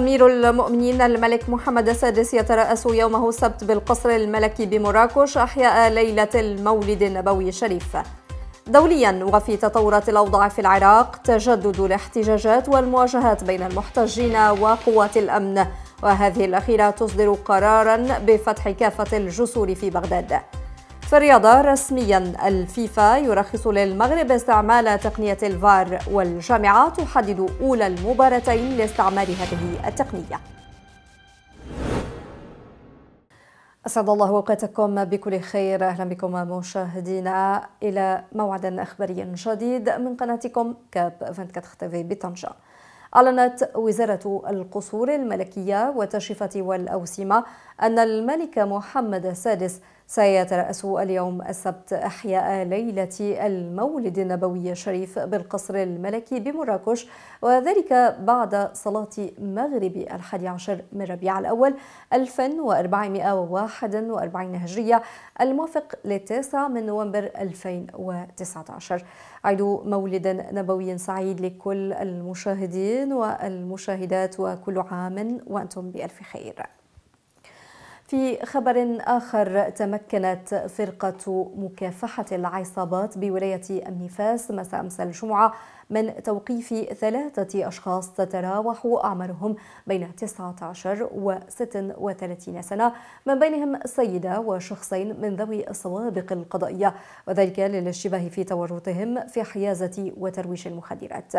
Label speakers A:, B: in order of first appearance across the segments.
A: أمير المؤمنين الملك محمد السادس يترأس يومه السبت بالقصر الملكي بمراكش أحياء ليلة المولد النبوي الشريف دوليا وفي تطورات الأوضاع في العراق تجدد الاحتجاجات والمواجهات بين المحتجين وقوات الأمن وهذه الأخيرة تصدر قرارا بفتح كافة الجسور في بغداد في الرياضة رسميا الفيفا يرخص للمغرب استعمال تقنية الفار والجامعة تحدد أولى المباراتين لاستعمال هذه التقنية أسعد الله أوقاتكم بكل خير أهلا بكم مشاهدينا إلى موعد أخباري جديد من قناتكم كاب 24 تيفي بطنجة أعلنت وزارة القصور الملكية والتشفة والأوسمة أن الملك محمد السادس سيترأس اليوم السبت أحياء ليلة المولد النبوي الشريف بالقصر الملكي بمراكش وذلك بعد صلاة مغرب الحادي عشر من ربيع الأول 1441 هجرية الموافق للتاسع من نوفمبر 2019 عيد مولد نبوي سعيد لكل المشاهدين والمشاهدات وكل عام وأنتم بألف خير في خبر آخر تمكنت فرقة مكافحة العصابات بولاية أمنيفاس مساء أمس الجمعة من توقيف ثلاثة أشخاص تتراوح أعمارهم بين 19 و 36 سنة من بينهم سيدة وشخصين من ذوي السوابق القضائية وذلك للاشتباه في تورطهم في حيازة وترويج المخدرات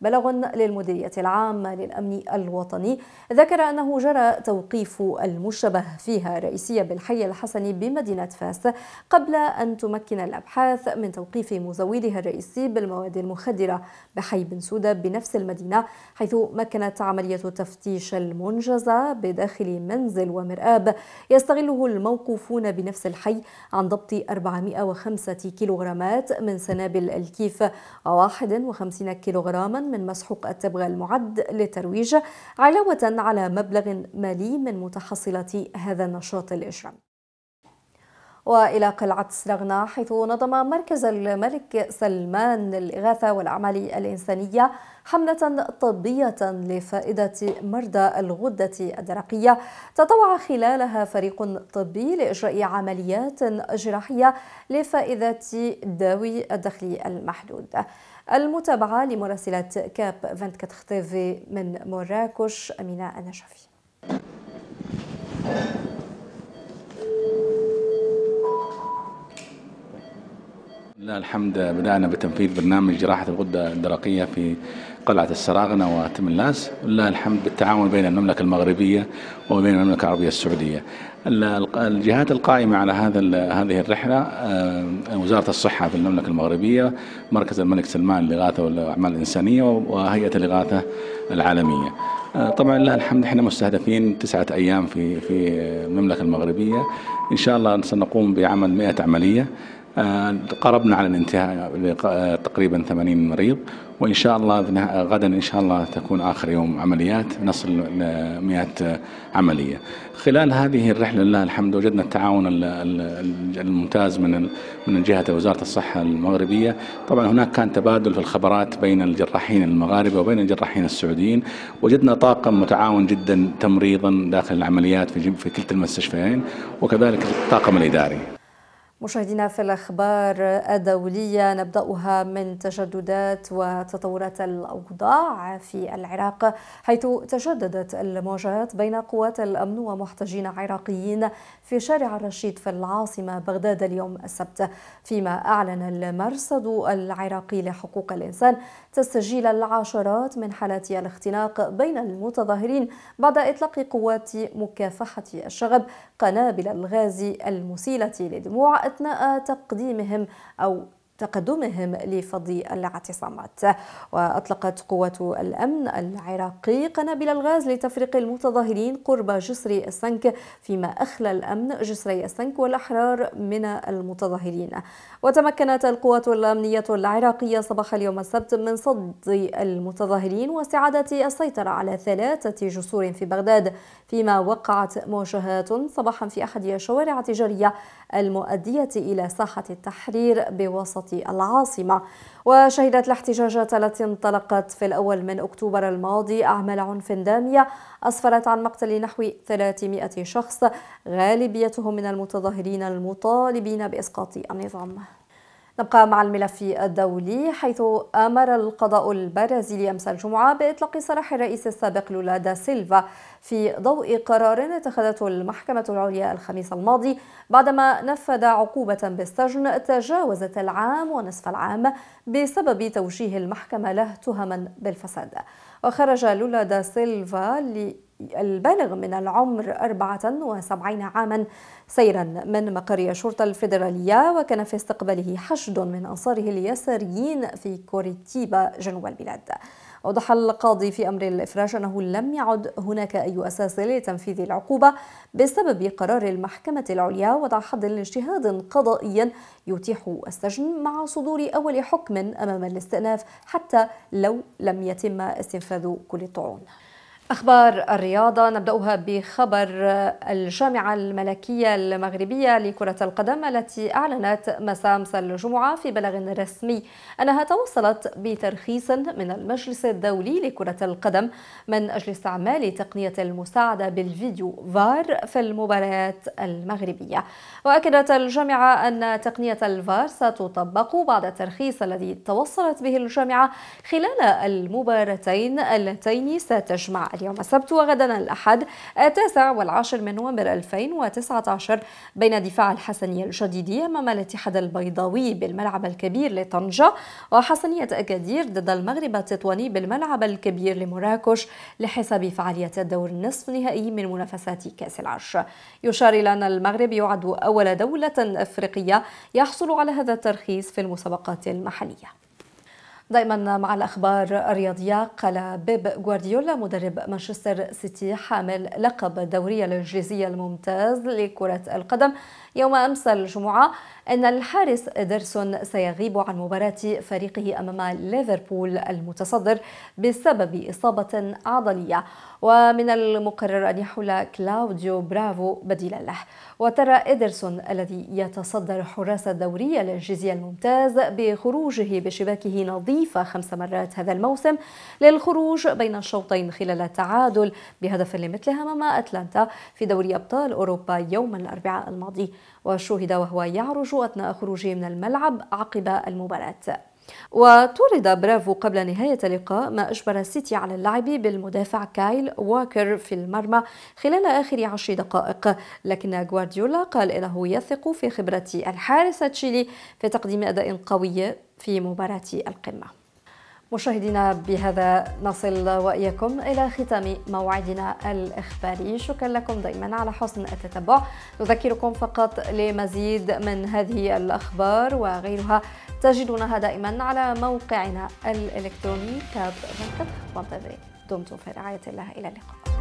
A: بلغ للمديرية العامة للأمن الوطني ذكر أنه جرى توقيف المشبه فيها رئيسية بالحي الحسني بمدينة فاس قبل أن تمكن الأبحاث من توقيف مزودها الرئيسي بالمواد المخدرة بحي بن سودة بنفس المدينة حيث مكنت عملية التفتيش المنجزة بداخل منزل ومرآب يستغله الموقوفون بنفس الحي عن ضبط 405 كيلوغرامات من سنابل الكيف و51 كيلوغراما من مسحوق التبغ المعد للترويج علاوة على مبلغ مالي من متحصلة هذا النشاط الإجرامي وإلى قلعة سرغنا حيث نظم مركز الملك سلمان للإغاثة والأعمال الإنسانية حملة طبية لفائدة مرضى الغدة الدرقية تطوع خلالها فريق طبي لإجراء عمليات جراحية لفائدة داوي الدخل المحدود المتابعة لمراسلة كاب 24 تي في من مراكش أمينة النشفي
B: الحمد بدأنا بتنفيذ برنامج جراحة الغدة الدرقية في قلعة السراغنة وتملاس ولله الحمد بالتعاون بين المملكة المغربية وبين المملكة العربية السعودية الجهات القائمة على هذا هذه الرحلة آه، وزارة الصحة في المملكة المغربية مركز الملك سلمان للإغاثة والأعمال الإنسانية وهيئة الإغاثة العالمية آه، طبعا لله الحمد احنا مستهدفين تسعة أيام في في آه، المملكة المغربية إن شاء الله سنقوم بعمل 100 عملية آه، قربنا على الانتهاء آه، تقريبا 80 مريض وان شاء الله غدا ان شاء الله تكون اخر يوم عمليات نصل ل 100 آه، عمليه. خلال هذه الرحله لله الحمد وجدنا التعاون الممتاز من من جهه وزاره الصحه المغربيه، طبعا هناك كان تبادل في الخبرات بين الجراحين المغاربه وبين الجراحين السعوديين، وجدنا طاقم متعاون جدا تمريضا داخل العمليات في كلتا المستشفيين وكذلك الطاقم الاداري.
A: مشاهدينا في الأخبار الدولية نبدأها من تجددات وتطورات الأوضاع في العراق حيث تجددت المواجهات بين قوات الأمن ومحتجين عراقيين في شارع الرشيد في العاصمة بغداد اليوم السبت فيما أعلن المرصد العراقي لحقوق الإنسان تسجيل العشرات من حالات الاختناق بين المتظاهرين بعد إطلاق قوات مكافحة الشغب قنابل الغاز المسيلة لدموع أثناء تقديمهم أو تقدمهم لفض الاعتصامات وأطلقت قوات الأمن العراقي قنابل الغاز لتفريق المتظاهرين قرب جسر السنك فيما أخلى الأمن جسري السنك والأحرار من المتظاهرين وتمكنت القوات الأمنية العراقية صباح اليوم السبت من صد المتظاهرين واستعادة السيطرة على ثلاثة جسور في بغداد فيما وقعت مواجهات صباحا في أحد الشوارع التجارية المؤدية إلى ساحة التحرير بوسط العاصمة وشهدت الاحتجاجات التي انطلقت في الأول من أكتوبر الماضي أعمال عنف دامية أسفرت عن مقتل نحو 300 شخص غالبيتهم من المتظاهرين المطالبين بإسقاط النظام نبقى مع الملف الدولي حيث أمر القضاء البرازيلي أمس الجمعة بإطلاق سراح الرئيس السابق لولا دا سيلفا في ضوء قرار اتخذته المحكمة العليا الخميس الماضي بعدما نفذ عقوبة بالسجن تجاوزت العام ونصف العام بسبب توجيه المحكمة له تهما بالفساد وخرج لولا دا سيلفا البالغ من العمر 74 عاما سيرا من مقر الشرطة الفيدرالية وكان في استقباله حشد من أنصاره اليساريين في كوريتيبا جنوب البلاد أوضح القاضي في أمر الإفراج أنه لم يعد هناك أي أساس لتنفيذ العقوبة بسبب قرار المحكمة العليا وضع حد لاجتهاد قضائي يتيح السجن مع صدور أول حكم أمام الاستئناف حتى لو لم يتم استنفاذ كل الطعون أخبار الرياضة نبدأها بخبر آه، الجامعة الملكية المغربية لكرة القدم التي أعلنت مساء أمس الجمعة في بلاغ رسمي أنها توصلت بترخيص من المجلس الدولي لكرة القدم من أجل استعمال تقنية المساعدة بالفيديو فار في المباريات المغربية وأكدت الجامعة أن تقنية الفار ستطبق بعد الترخيص الذي توصلت به الجامعة خلال المباراتين اللتين ستجمع اليوم السبت وغدا الأحد التاسع والعاشر من نوفمبر 2019 بين دفاع الحسنية الجديدية أمام الاتحاد البيضاوي بالملعب الكبير لطنجة وحسنية أكادير ضد المغرب التطواني بالملعب الكبير لمراكش لحساب فعالية الدور النصف النهائي من منافسات كأس العرش يشار إلى أن المغرب يعد أول دولة أفريقية يحصل على هذا الترخيص في المسابقات المحلية دائما مع الأخبار الرياضية قال بيب غوارديولا مدرب مانشستر سيتي حامل لقب الدورية الإنجليزية الممتاز لكرة القدم يوم أمس الجمعة أن الحارس إدرسون سيغيب عن مباراة فريقه أمام ليفربول المتصدر بسبب إصابة عضلية ومن المقرر أن يحول كلاوديو برافو بديلا له وترى إدرسون الذي يتصدر حراس الدورية الإنجليزية الممتاز بخروجه بشباكه نظيف الخفيفة خمس مرات هذا الموسم للخروج بين الشوطين خلال التعادل بهدف لمثلها أمام أتلانتا في دوري أبطال أوروبا يوم الأربعاء الماضي وشوهد وهو يعرج أثناء خروجه من الملعب عقب المباراة وطرد برافو قبل نهاية اللقاء ما أجبر السيتي على اللعب بالمدافع كايل واكر في المرمى خلال آخر عشر دقائق لكن غوارديولا قال إنه يثق في خبرة الحارس تشيلي في تقديم أداء قوي في مباراة القمة مشاهدينا بهذا نصل واياكم الى ختام موعدنا الاخباري شكرا لكم دائما على حسن التتبع نذكركم فقط لمزيد من هذه الاخبار وغيرها تجدونها دائما على موقعنا الالكتروني كاب دمتم في رعايه الله الى اللقاء